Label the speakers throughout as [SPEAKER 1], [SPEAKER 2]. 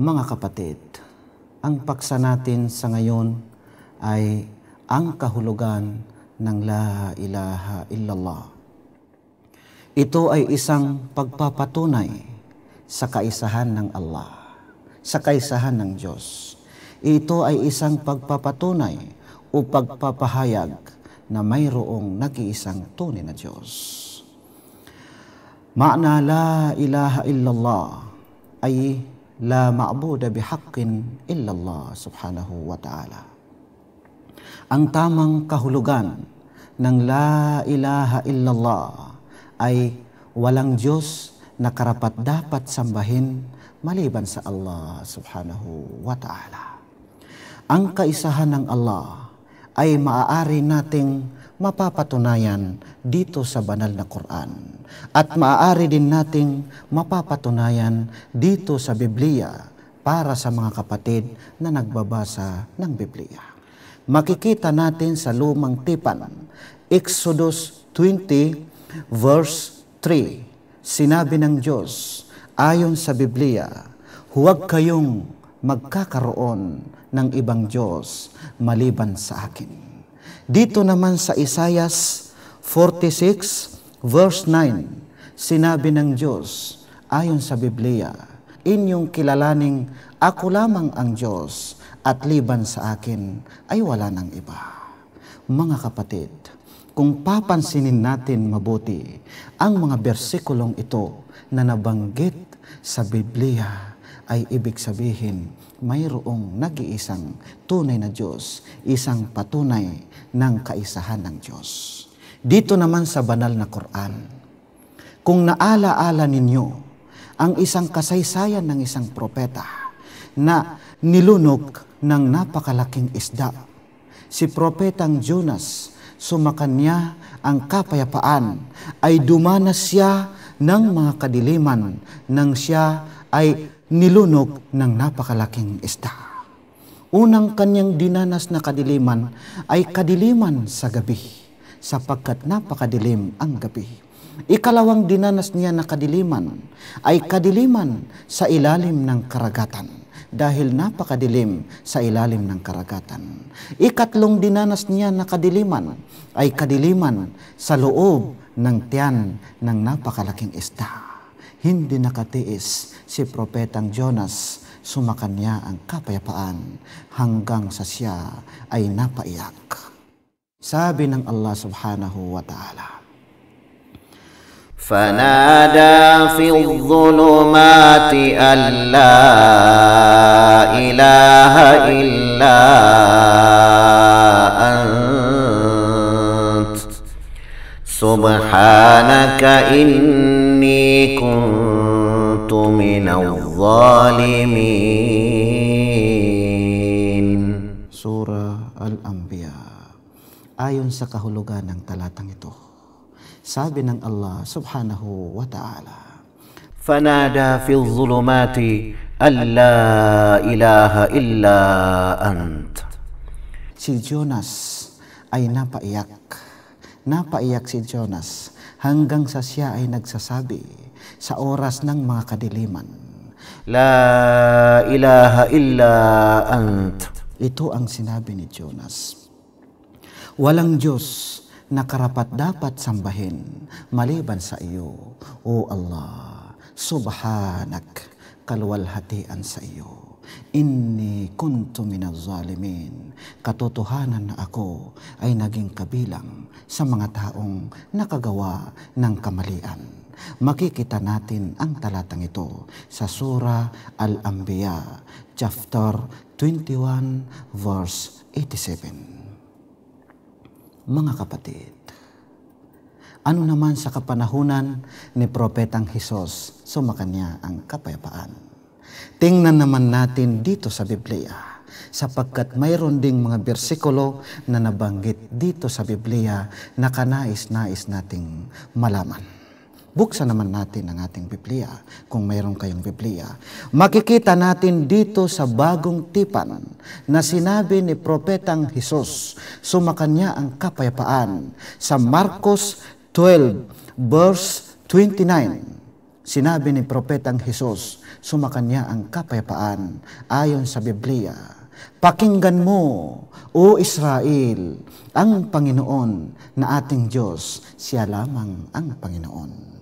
[SPEAKER 1] Mga kapatid, ang paksa natin sa ngayon ay ang kahulugan ng La Ilaha Illallah. Ito ay isang pagpapatunay sa kaisahan ng Allah, sa kaisahan ng Diyos. Ito ay isang pagpapatunay o pagpapahayag na mayroong nag-iisang tunay na Diyos. Maana La Ilaha Illallah ay La ma'buda bihaqqin illa Allah subhanahu wa ta'ala. Ang tamang kahulugan ng La ilaha illallah ay walang Diyos na karapat dapat sambahin maliban sa Allah subhanahu wa ta'ala. Ang kaisahan ng Allah ay maaari nating mapapatunayan dito sa banal na Quran at maaari din nating mapapatunayan dito sa Biblia para sa mga kapatid na nagbabasa ng Biblia. Makikita natin sa lumang tipan, Exodus 20 verse 3, sinabi ng Diyos ayon sa Biblia, huwag kayong magkakaroon ng ibang Diyos maliban sa akin. Dito naman sa Isaiah 46 Verse 9, sinabi ng Diyos ayon sa Biblia, inyong kilalaning ako lamang ang Diyos at liban sa akin ay wala ng iba. Mga kapatid, kung papansinin natin mabuti ang mga bersikulong ito na nabanggit sa Biblia ay ibig sabihin mayroong nag-iisang tunay na Diyos, isang patunay ng kaisahan ng Diyos. Dito naman sa banal na Quran, kung naalaala ninyo ang isang kasaysayan ng isang propeta na nilunog ng napakalaking isda, si propetang Jonas sumakanya ang kapayapaan ay dumanas siya ng mga kadiliman nang siya ay nilunog ng napakalaking isda. Unang kanyang dinanas na kadiliman ay kadiliman sa gabi sapagkat napakadilim ang gabi. Ikalawang dinanas niya na kadiliman ay kadiliman sa ilalim ng karagatan dahil napakadilim sa ilalim ng karagatan. Ikatlong dinanas niya na kadiliman ay kadiliman sa loob ng tiyan ng napakalaking isda. Hindi nakatiis si Propetang Jonas, sumakanya ang kapayapaan hanggang sa siya ay napaiyak. Sabi ng Allah subhanahu wa ta'ala.
[SPEAKER 2] فنادى في الظلمات أن لا إله إلا أنت سبحانك إني كنت من الظالمين
[SPEAKER 1] سورة الأنبياء ayon sa kahulugan ng talatang ito. Sabi ng Allah subhanahu wa ta'ala, Fanada في الظلمات alla ilaha illa ant. Si Jonas ay napaiyak. Napaiyak si Jonas hanggang sa siya ay nagsasabi sa oras ng mga kadiliman. La ilaha illa ant. Ito ang sinabi ni Jonas. Walang Diyos na karapat dapat sambahin maliban sa iyo. O Allah, subhanak, kalwalhatian sa iyo. Inni kuntu minaz zalimin. Katotohanan na ako ay naging kabilang sa mga taong nakagawa ng kamalian makikita natin ang talatang ito sa Sura Al-Anbiya, chapter 21, verse 87 mga kapatid. Ano naman sa kapanahunan ni Propetang Hesus, sumakanya ang kapayapaan. Tingnan naman natin dito sa Biblia sapagkat mayroon ding mga bersikulo na nabanggit dito sa Biblia na kanais-nais nating malaman. Buksan naman natin ang ating Biblia, kung mayroon kayong Biblia. Makikita natin dito sa bagong tipan na sinabi ni Propetang Hesus, sumakanya ang kapayapaan. Sa Marcos 12, verse 29, sinabi ni Propetang Hesus, sumakanya ang kapayapaan ayon sa Biblia. Pakinggan mo, O Israel, ang Panginoon na ating Diyos, siya lamang ang Panginoon.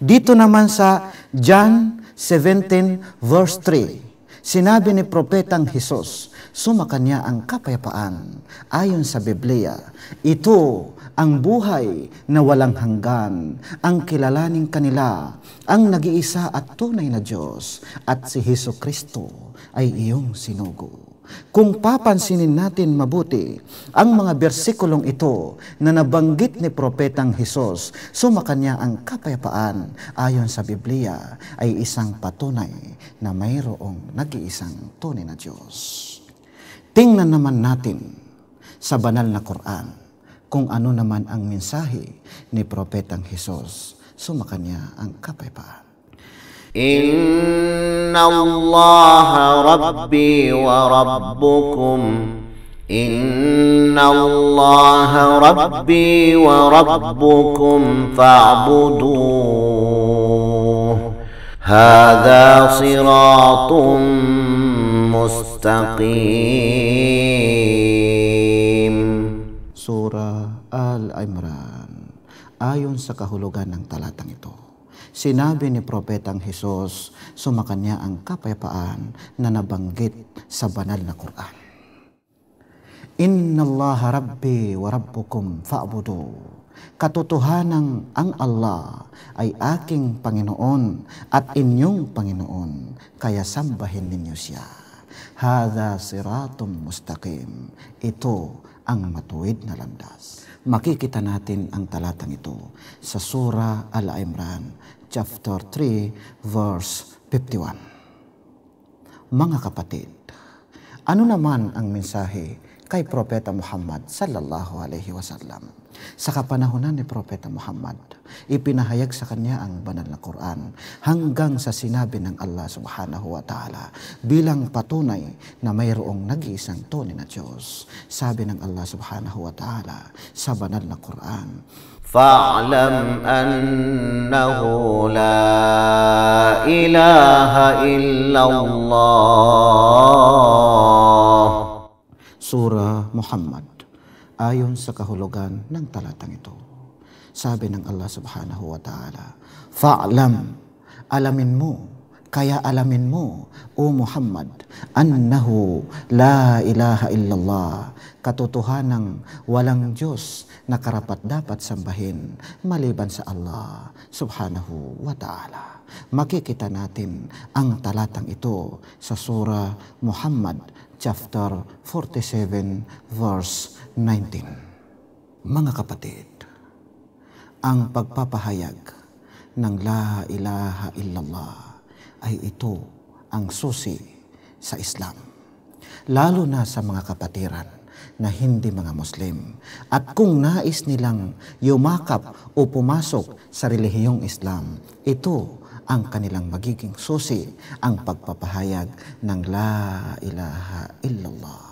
[SPEAKER 1] Dito naman sa John 17 verse 3, sinabi ni Propetang Jesus, sumakanya ang kapayapaan ayon sa Biblia. Ito ang buhay na walang hanggan, ang kilalaning kanila, ang nag-iisa at tunay na Diyos, at si Heso Kristo ay iyong sinugo. Kung papansinin natin mabuti ang mga bersikulong ito na nabanggit ni Propetang Hesus, sumakanya ang kapayapaan ayon sa Biblia ay isang patunay na mayroong nag-iisang tunay na Diyos. Tingnan naman natin sa banal na Quran kung ano naman ang mensahe ni Propetang Hesus. Sumakanya ang kapayapaan.
[SPEAKER 2] ان الله ربي وربكم ان الله ربي وربكم فاعبدوه هذا صراط مستقيم
[SPEAKER 1] سورة آل عمران آيون sa kahulugan ng talatang ito. Sinabi ni Propetang Hesus, sumakanya ang kapayapaan na nabanggit sa banal na Quran. Inna Allah Rabbi wa Rabbukum fa'budu. Katotohanang ang Allah ay aking Panginoon at inyong Panginoon, kaya sambahin ninyo siya. Hada siratum mustaqim. Ito ang matuwid na landas. Makikita natin ang talatang ito sa Sura Al-Imran, chapter 3, verse 51. Mga kapatid, ano naman ang mensahe kay Propeta Muhammad sallallahu alaihi wasallam. Sa kapanahonan ni Propeta Muhammad, ipinahayag sa kanya ang banal na Quran hanggang sa sinabi ng Allah subhanahu wa ta'ala bilang patunay na mayroong nag-iisang tunay na Diyos. Sabi ng Allah subhanahu wa ta'ala sa banal na Quran,
[SPEAKER 2] فاعلم أنه لا
[SPEAKER 1] إله إلا الله Surah Muhammad ayon sa kahulugan ng talatang ito. Sabi ng Allah subhanahu wa ta'ala, Fa'lam, alamin mo, kaya alamin mo, O Muhammad, annahu la ilaha illallah, katotohanang walang Diyos na karapat dapat sambahin maliban sa Allah subhanahu wa ta'ala. Makikita natin ang talatang ito sa Surah Muhammad chapter 47 verse 19. Mga kapatid, ang pagpapahayag ng La ilaha illallah ay ito ang susi sa Islam, lalo na sa mga kapatiran na hindi mga Muslim. At kung nais nilang yumakap o pumasok sa relihiyong Islam, ito ang kanilang magiging susi, ang pagpapahayag ng La ilaha illallah.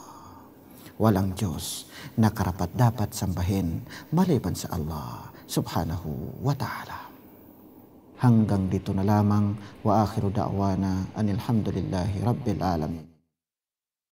[SPEAKER 1] Walang Diyos na karapat dapat sambahin maliban sa Allah subhanahu wa ta'ala. Hanggang dito na lamang wa akhiru da'wana anilhamdulillahi rabbil alamin.